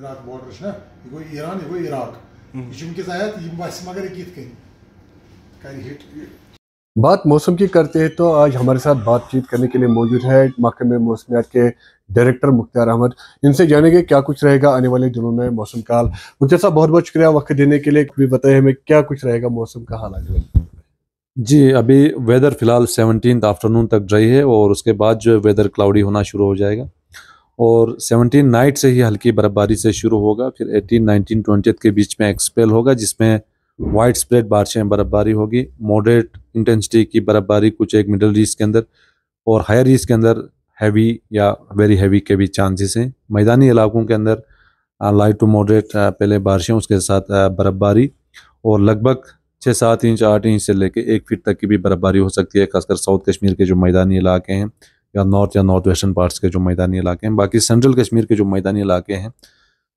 Irak border'ına, igo İran, igo Irak. Çünkü zaten ये बस मगर कीत कहीं कहीं बात मौसम की करते हैं तो आज हमारे साथ बातचीत करने के लिए मौजूद है महकमे मौसमियात के डायरेक्टर मुख्तार अहमद इनसे जानेंगे क्या कुछ रहेगा आने वाले दिनों में मौसम का हाल मुख्तार साहब बहुत बहुत शुक्रिया वक्त देने के लिए भी बताए हमें क्या कुछ रहेगा मौसम का हाल आने जी अभी वेदर फिलहाल सेवनटीन आफ्टरनून तक ड्राई है और उसके बाद जो है वेदर क्लाउडी होना शुरू हो जाएगा और 17 नाइट से ही हल्की बर्फबारी से शुरू होगा फिर 18, 19, 20 के बीच में एक्सपेल होगा जिसमें वाइड स्प्रेड बारिशें बर्फबारी होगी मॉडरेट इंटेंसिटी की बर्फबारी कुछ एक मिडल रीज के अंदर और हायर रीज के अंदर हैवी या वेरी हैवी के भी चांसेस हैं मैदानी इलाकों के अंदर लाइट टू मॉडरेट पहले बारिशें उसके साथ बर्फबारी और लगभग छः सात इंच आठ इंच से लेकर एक फीट तक की भी बर्फबारी हो सकती है खासकर साउथ कश्मीर के जो मैदानी इलाके हैं या नॉर्थ या नॉर्थ वेस्टर्न पार्ट्स के जो मैदानी इलाके हैं बाकी सेंट्रल कश्मीर के जो मैदानी इलाके हैं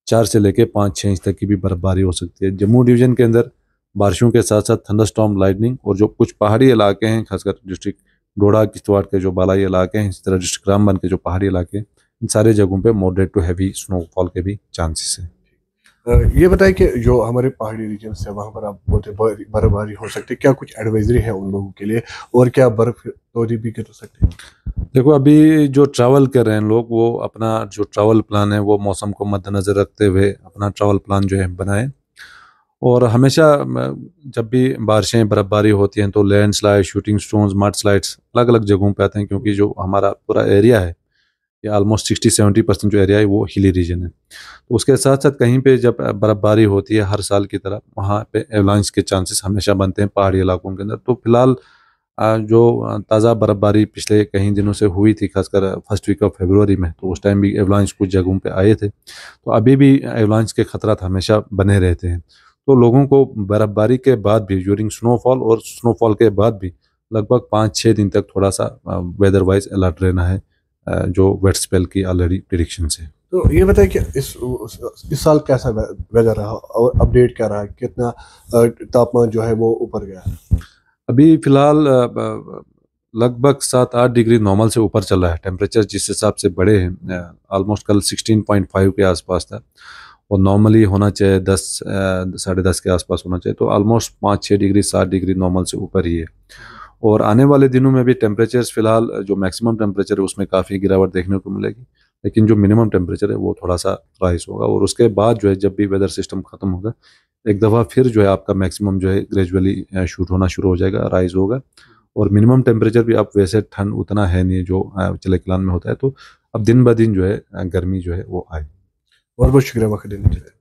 चार से लेकर पाँच छः इंच तक की भी बर्फबारी हो सकती है जम्मू डिवीज़न के अंदर बारिशों के साथ साथ स्टॉम लाइटनिंग और जो कुछ पहाड़ी इलाके हैं खासकर डिस्ट्रिक्ट डोडा किश्तवाड़ के जो बालाई इलाके हैं इसी तरह डिस्ट्रिक्ट रामबन के जो पहाड़ी इलाके हैं इन सारे जगहों पर मॉडरेट टू हैवी स्नोफॉल के भी चांसेस हैं ये बताएं कि जो हमारे पहाड़ी रीजन है वहाँ पर आप बोलते बर्फबारी हो सकती है क्या कुछ एडवाइजरी है उन लोगों के लिए और क्या बर्फ तोड़ी भी कर सकते हैं देखो अभी जो ट्रैवल कर रहे हैं लोग वो अपना जो ट्रैवल प्लान है वो मौसम को मद्देनज़र रखते हुए अपना ट्रैवल प्लान जो है बनाएं और हमेशा जब भी बारिशें बर्फ़बारी होती हैं तो landslide shooting stones mud slides अलग अलग जगहों पर आते हैं क्योंकि जो हमारा पूरा एरिया है ये आलमोस्ट सिक्सटी सेवेंटी परसेंट जो एरिया है वो हिली रीजन है तो उसके साथ साथ कहीं पे जब बर्फ़बारी होती है हर साल की तरह वहाँ पे एवलांस के चांसेस हमेशा बनते हैं पहाड़ी इलाकों के अंदर तो फिलहाल जो ताज़ा बर्फबारी पिछले कई दिनों से हुई थी खासकर फर्स्ट वीक ऑफ फेबरवरी में तो उस टाइम भी एवलांश कुछ जगहों पे आए थे तो अभी भी एवलांश के खतरा हमेशा बने रहते हैं तो लोगों को बर्फबारी के बाद भी ज्यूरिंग स्नोफॉल और स्नोफॉल के बाद भी लगभग पाँच छः दिन तक थोड़ा सा वेदर वाइज अलर्ट रहना है जो वेट स्पेल की ऑलरेडी प्रिडिक्शन से तो ये बताइए कि इस इस साल कैसा वेदर रहा और अपडेट क्या रहा कितना तापमान जो है वो ऊपर गया है अभी फिलहाल लगभग सात आठ डिग्री नॉर्मल से ऊपर चल रहा है टेम्परेचर जिस हिसाब से बड़े हैं ऑलमोस्ट कल 16.5 के आसपास था और नॉर्मली होना चाहिए दस साढ़े दस के आसपास होना चाहिए तो ऑलमोस्ट पाँच छः डिग्री सात डिग्री नॉर्मल से ऊपर ही है और आने वाले दिनों में भी टेम्परेचर फ़िलहाल जो मैक्सिमम टेम्परेचर है उसमें काफ़ी गिरावट देखने को मिलेगी लेकिन जो मिनिमम टेम्परेचर है वो थोड़ा सा राइस होगा और उसके बाद जो है जब भी वेदर सिस्टम ख़त्म होगा एक दफ़ा फिर जो है आपका मैक्सिमम जो है ग्रेजुअली शूट होना शुरू हो जाएगा राइज होगा और मिनिमम टेम्परेचर भी आप वैसे ठंड उतना है नहीं जो चले कलान में होता है तो अब दिन ब दिन जो है गर्मी जो है वो आए बहुत बहुत शुक्रिया वक्त